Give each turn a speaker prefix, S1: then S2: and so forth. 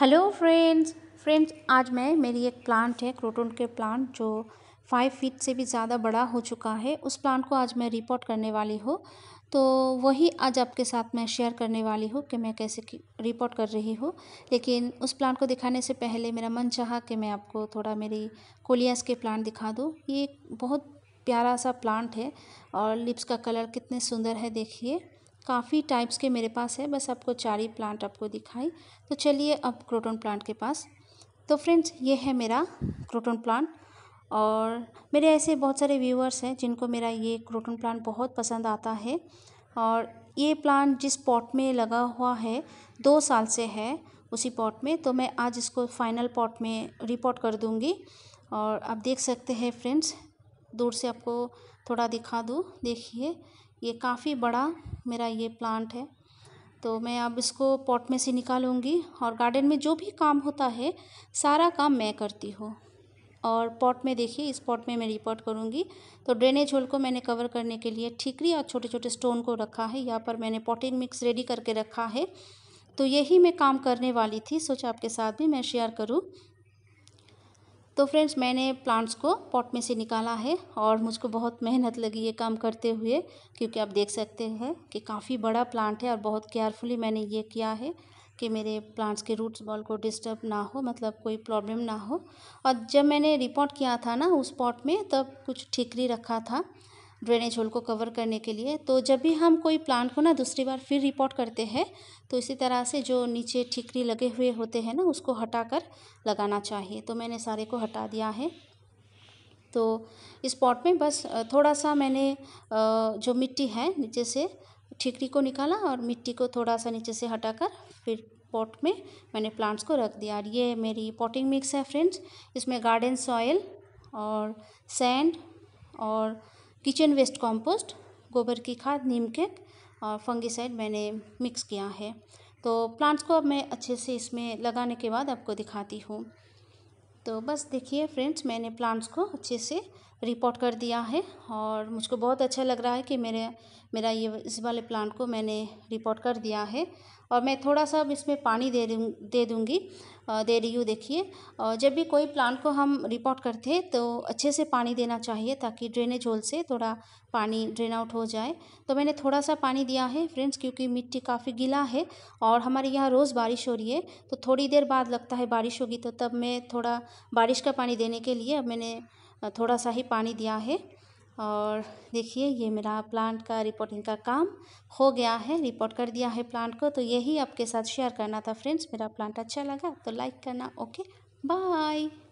S1: hello friends friends आज मैं मेरी एक प्लांट है क्रोटोन के प्लांट जो फाइव फीट से भी ज़्यादा बड़ा हो चुका है उस प्लांट को आज मैं रिपोर्ट करने वाली हूँ तो वही आज आपके साथ मैं शेयर करने वाली हूँ कि मैं कैसे रिपोर्ट कर रही हूँ लेकिन उस प्लांट को दिखाने से पहले मेरा मन चाहा कि मैं आपको थोड़ा मेरी कोलियास के प्लांट दिखा दूँ ये बहुत प्यारा सा प्लांट है और लिप्स का कलर कितने सुंदर है देखिए काफ़ी टाइप्स के मेरे पास है बस आपको चार ही प्लांट आपको दिखाई तो चलिए अब क्रोटन प्लांट के पास तो फ्रेंड्स ये है मेरा क्रोटन प्लांट और मेरे ऐसे बहुत सारे व्यूअर्स हैं जिनको मेरा ये क्रोटन प्लांट बहुत पसंद आता है और ये प्लांट जिस पॉट में लगा हुआ है दो साल से है उसी पॉट में तो मैं आज इसको फाइनल पॉट में रिपोर्ट कर दूँगी और आप देख सकते हैं फ्रेंड्स दूर से आपको थोड़ा दिखा दूँ देखिए ये काफ़ी बड़ा मेरा ये प्लांट है तो मैं अब इसको पॉट में से निकालूँगी और गार्डन में जो भी काम होता है सारा काम मैं करती हूँ और पॉट में देखिए इस पॉट में मैं रिपोर्ट करूँगी तो ड्रेनेज होल को मैंने कवर करने के लिए ठीकरी और छोटे छोटे स्टोन को रखा है यहाँ पर मैंने पॉटिंग मिक्स रेडी करके रखा है तो यही मैं काम करने वाली थी सोचा आपके साथ भी मैं शेयर करूँ तो फ्रेंड्स मैंने प्लांट्स को पॉट में से निकाला है और मुझको बहुत मेहनत लगी ये काम करते हुए क्योंकि आप देख सकते हैं कि काफ़ी बड़ा प्लांट है और बहुत केयरफुली मैंने ये किया है कि मेरे प्लांट्स के रूट्स बॉल को डिस्टर्ब ना हो मतलब कोई प्रॉब्लम ना हो और जब मैंने रिपोर्ट किया था ना उस पॉट में तब कुछ ठीकरी रखा था ड्रेनेज होल को कवर करने के लिए तो जब भी हम कोई प्लांट को ना दूसरी बार फिर रिपोर्ट करते हैं तो इसी तरह से जो नीचे ठिकरी लगे हुए होते हैं ना उसको हटा कर लगाना चाहिए तो मैंने सारे को हटा दिया है तो इस पॉट में बस थोड़ा सा मैंने जो मिट्टी है नीचे से ठीकरी को निकाला और मिट्टी को थोड़ा सा नीचे से कर फिर पॉट में मैंने प्लांट्स को रख दिया और ये मेरी पॉटिंग मिक्स है फ्रेंड्स इसमें गार्डन सॉयल और सैंड और किचन वेस्ट कॉम्पोस्ट गोबर की खाद नीम के और फंगिसाइड मैंने मिक्स किया है तो प्लांट्स को अब मैं अच्छे से इसमें लगाने के बाद आपको दिखाती हूँ तो बस देखिए फ्रेंड्स मैंने प्लांट्स को अच्छे से रिपोर्ट कर दिया है और मुझको बहुत अच्छा लग रहा है कि मेरे मेरा ये इस वाले प्लांट को मैंने रिपोर्ट कर दिया है और मैं थोड़ा सा अब इसमें पानी दे दूँ दे दूँगी दे रही हूँ देखिए और जब भी कोई प्लांट को हम रिपोर्ट करते हैं तो अच्छे से पानी देना चाहिए ताकि ड्रेनेज होल से थोड़ा पानी ड्रेन आउट हो जाए तो मैंने थोड़ा सा पानी दिया है फ्रेंड्स क्योंकि मिट्टी काफ़ी गीला है और हमारे यहाँ रोज़ बारिश हो रही है तो थोड़ी देर बाद लगता है बारिश होगी तो तब मैं थोड़ा बारिश का पानी देने के लिए अब मैंने थोड़ा सा ही पानी दिया है और देखिए ये मेरा प्लांट का रिपोर्टिंग का काम हो गया है रिपोर्ट कर दिया है प्लांट को तो यही आपके साथ शेयर करना था फ्रेंड्स मेरा प्लांट अच्छा लगा तो लाइक करना ओके बाय